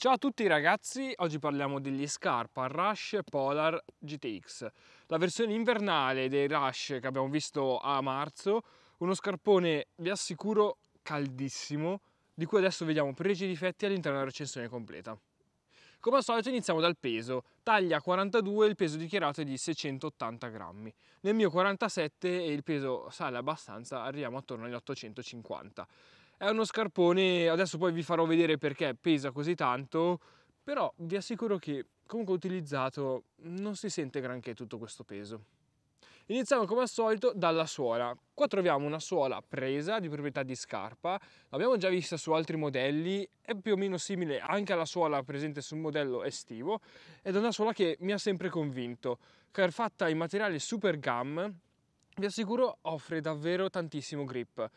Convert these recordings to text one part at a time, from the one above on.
Ciao a tutti ragazzi, oggi parliamo degli Scarpa Rush Polar GTX, la versione invernale dei Rush che abbiamo visto a marzo, uno scarpone vi assicuro caldissimo, di cui adesso vediamo pregi e difetti all'interno della recensione completa. Come al solito iniziamo dal peso, taglia 42 il peso dichiarato è di 680 grammi, nel mio 47 il peso sale abbastanza, arriviamo attorno agli 850 è uno scarpone, adesso poi vi farò vedere perché pesa così tanto, però vi assicuro che comunque utilizzato non si sente granché tutto questo peso. Iniziamo come al solito dalla suola. Qua troviamo una suola presa di proprietà di scarpa, l'abbiamo già vista su altri modelli, è più o meno simile anche alla suola presente sul modello estivo ed è una suola che mi ha sempre convinto, che è fatta in materiale super gum, vi assicuro offre davvero tantissimo grip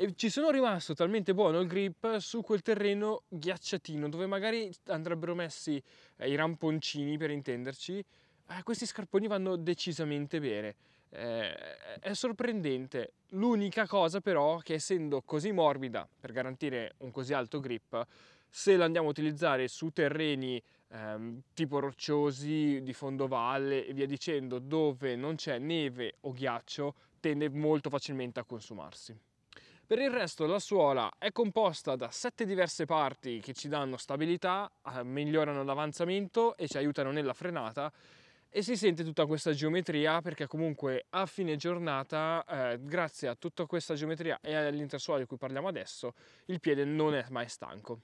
e ci sono rimasto talmente buono il grip su quel terreno ghiacciatino dove magari andrebbero messi eh, i ramponcini per intenderci eh, questi scarponi vanno decisamente bene eh, è sorprendente l'unica cosa però che essendo così morbida per garantire un così alto grip se la andiamo a utilizzare su terreni ehm, tipo rocciosi di fondovalle e via dicendo dove non c'è neve o ghiaccio tende molto facilmente a consumarsi per il resto la suola è composta da sette diverse parti che ci danno stabilità, eh, migliorano l'avanzamento e ci aiutano nella frenata e si sente tutta questa geometria perché comunque a fine giornata eh, grazie a tutta questa geometria e all'intersuola di cui parliamo adesso il piede non è mai stanco.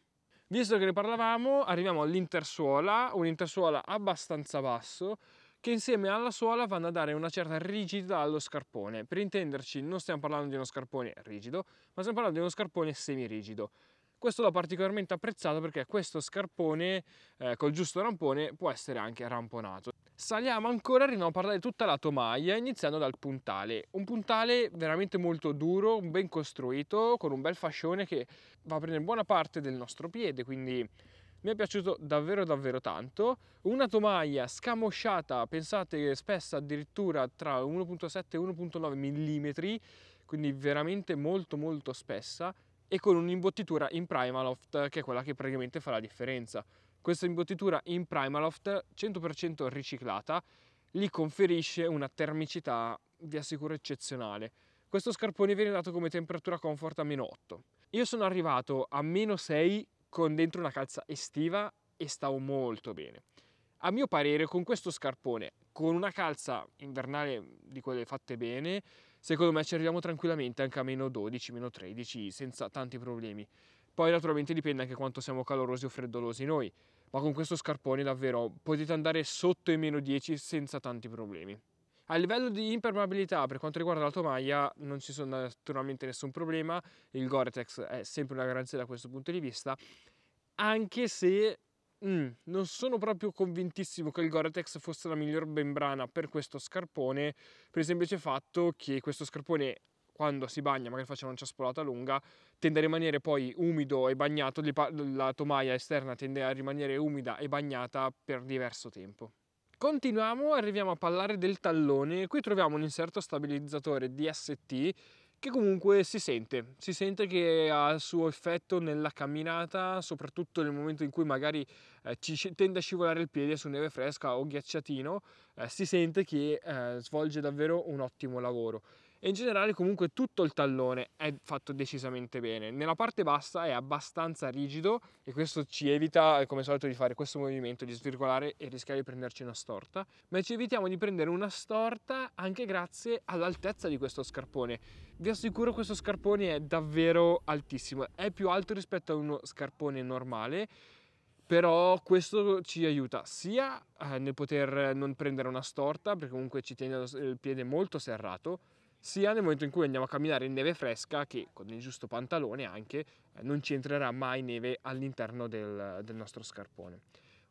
Visto che ne parlavamo arriviamo all'intersuola, un'intersuola abbastanza basso che insieme alla suola vanno a dare una certa rigidità allo scarpone. Per intenderci non stiamo parlando di uno scarpone rigido, ma stiamo parlando di uno scarpone semirigido. Questo l'ho particolarmente apprezzato perché questo scarpone eh, col giusto rampone può essere anche ramponato. Saliamo ancora, arriviamo a parlare di tutta la tomaia, iniziando dal puntale. Un puntale veramente molto duro, ben costruito, con un bel fascione che va a prendere buona parte del nostro piede, quindi mi è piaciuto davvero davvero tanto una tomaia scamosciata pensate spessa addirittura tra 1.7 e 1.9 mm quindi veramente molto molto spessa e con un'imbottitura in Primaloft che è quella che praticamente fa la differenza questa imbottitura in Primaloft 100% riciclata gli conferisce una termicità vi assicuro eccezionale questo scarpone viene dato come temperatura comfort a meno 8 io sono arrivato a meno 6 con dentro una calza estiva e stavo molto bene. A mio parere con questo scarpone, con una calza invernale di quelle fatte bene, secondo me ci arriviamo tranquillamente anche a meno 12, meno 13 senza tanti problemi. Poi naturalmente dipende anche quanto siamo calorosi o freddolosi noi, ma con questo scarpone davvero potete andare sotto i meno 10 senza tanti problemi. A livello di impermeabilità per quanto riguarda la tomaia, non ci sono naturalmente nessun problema, il Gore-Tex è sempre una garanzia da questo punto di vista, anche se mm, non sono proprio convintissimo che il Gore-Tex fosse la miglior membrana per questo scarpone, per il semplice fatto che questo scarpone quando si bagna, magari facendo una ciaspolata lunga, tende a rimanere poi umido e bagnato, la tomaia esterna tende a rimanere umida e bagnata per diverso tempo. Continuiamo, arriviamo a parlare del tallone. Qui troviamo un inserto stabilizzatore DST che comunque si sente, si sente che ha il suo effetto nella camminata, soprattutto nel momento in cui magari eh, ci tende a scivolare il piede su neve fresca o ghiacciatino, eh, si sente che eh, svolge davvero un ottimo lavoro e in generale comunque tutto il tallone è fatto decisamente bene. Nella parte bassa è abbastanza rigido e questo ci evita come al solito di fare questo movimento, di svirgolare e rischiare di prenderci una storta, ma ci evitiamo di prendere una storta anche grazie all'altezza di questo scarpone. Vi assicuro questo scarpone è davvero altissimo, è più alto rispetto a uno scarpone normale però questo ci aiuta sia eh, nel poter non prendere una storta perché comunque ci tiene il piede molto serrato sia nel momento in cui andiamo a camminare in neve fresca che con il giusto pantalone anche eh, non ci entrerà mai neve all'interno del, del nostro scarpone.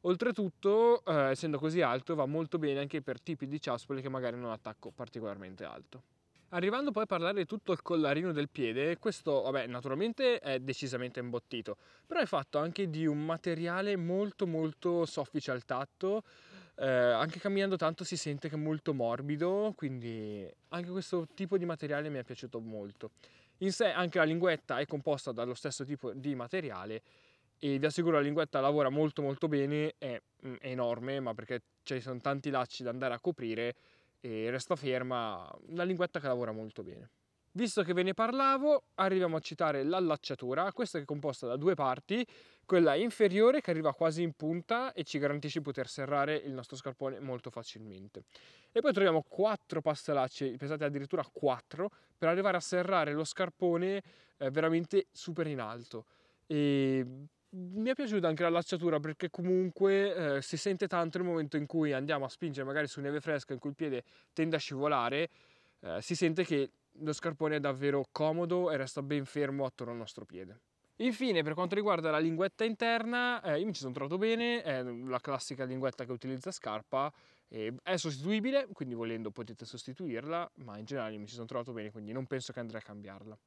Oltretutto, eh, essendo così alto, va molto bene anche per tipi di ciaspole che magari hanno un attacco particolarmente alto. Arrivando poi a parlare di tutto il collarino del piede, questo vabbè, naturalmente è decisamente imbottito, però è fatto anche di un materiale molto molto soffice al tatto, eh, anche camminando tanto si sente che è molto morbido, quindi anche questo tipo di materiale mi è piaciuto molto. In sé anche la linguetta è composta dallo stesso tipo di materiale e vi assicuro la linguetta lavora molto molto bene, è, mm, è enorme ma perché ci sono tanti lacci da andare a coprire e resta ferma la linguetta che lavora molto bene. Visto che ve ne parlavo arriviamo a citare l'allacciatura, questa è composta da due parti, quella inferiore che arriva quasi in punta e ci garantisce di poter serrare il nostro scarpone molto facilmente. E poi troviamo quattro pastelacce, pensate addirittura quattro, per arrivare a serrare lo scarpone eh, veramente super in alto. E mi è piaciuta anche la lacciatura perché comunque eh, si sente tanto nel momento in cui andiamo a spingere magari su neve fresca in cui il piede tende a scivolare, eh, si sente che lo scarpone è davvero comodo e resta ben fermo attorno al nostro piede. Infine, per quanto riguarda la linguetta interna, eh, io mi ci sono trovato bene, è la classica linguetta che utilizza scarpa, eh, è sostituibile, quindi volendo potete sostituirla, ma in generale mi ci sono trovato bene, quindi non penso che andrei a cambiarla.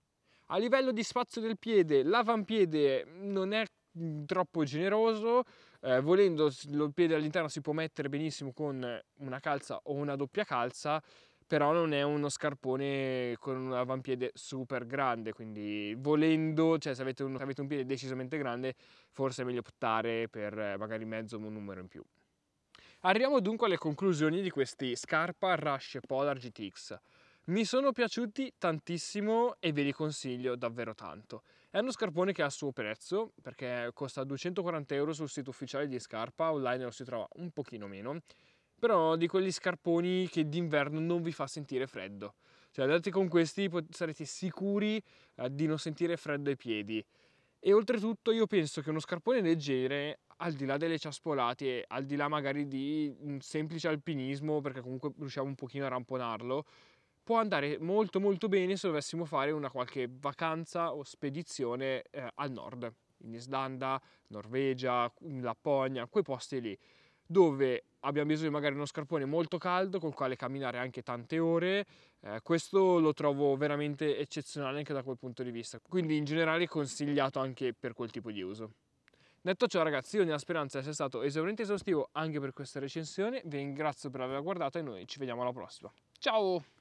A livello di spazio del piede, l'avampiede non è mm, troppo generoso, eh, volendo il piede all'interno si può mettere benissimo con una calza o una doppia calza, però non è uno scarpone con un avampiede super grande, quindi volendo, cioè se avete un, se avete un piede decisamente grande, forse è meglio optare per eh, magari mezzo o un numero in più. Arriviamo dunque alle conclusioni di questi Scarpa Rush Polar GTX. Mi sono piaciuti tantissimo e ve li consiglio davvero tanto. È uno scarpone che ha il suo prezzo, perché costa 240 euro sul sito ufficiale di Scarpa, online lo si trova un pochino meno, però di quegli scarponi che d'inverno non vi fa sentire freddo. Cioè andate con questi sarete sicuri eh, di non sentire freddo ai piedi. E oltretutto io penso che uno scarpone del genere, al di là delle ciaspolate, al di là magari di un semplice alpinismo, perché comunque riusciamo un pochino a ramponarlo, può andare molto molto bene se dovessimo fare una qualche vacanza o spedizione eh, al nord, in Islanda, Norvegia, in Lapponia, quei posti lì dove abbiamo bisogno magari di uno scarpone molto caldo col quale camminare anche tante ore. Eh, questo lo trovo veramente eccezionale anche da quel punto di vista, quindi in generale consigliato anche per quel tipo di uso. Detto ciò ragazzi, io nella speranza di essere stato esauriente esaustivo anche per questa recensione, vi ringrazio per averla guardata e noi ci vediamo alla prossima. Ciao!